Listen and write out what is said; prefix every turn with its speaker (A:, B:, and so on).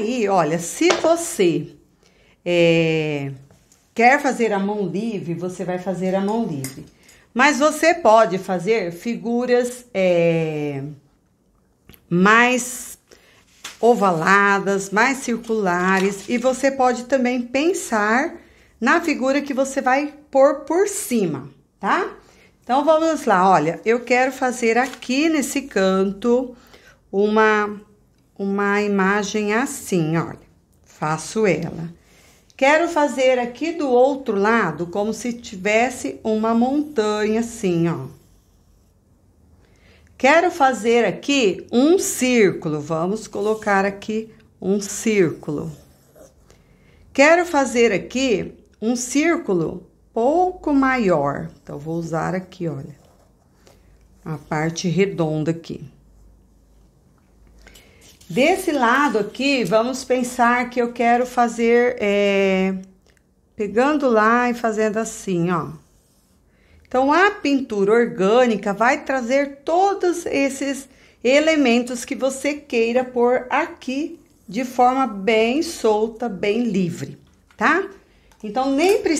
A: aí, olha, se você é, quer fazer a mão livre, você vai fazer a mão livre. Mas você pode fazer figuras é, mais ovaladas, mais circulares, e você pode também pensar na figura que você vai pôr por cima, tá? Então vamos lá, olha, eu quero fazer aqui nesse canto uma uma imagem assim, olha. Faço ela. Quero fazer aqui do outro lado como se tivesse uma montanha assim, ó. Quero fazer aqui um círculo. Vamos colocar aqui um círculo. Quero fazer aqui um círculo pouco maior. Então, vou usar aqui, olha, a parte redonda aqui. Desse lado aqui, vamos pensar que eu quero fazer, é, pegando lá e fazendo assim, ó. Então, a pintura orgânica vai trazer todos esses elementos que você queira pôr aqui de forma bem solta, bem livre, tá? Então, nem precisa.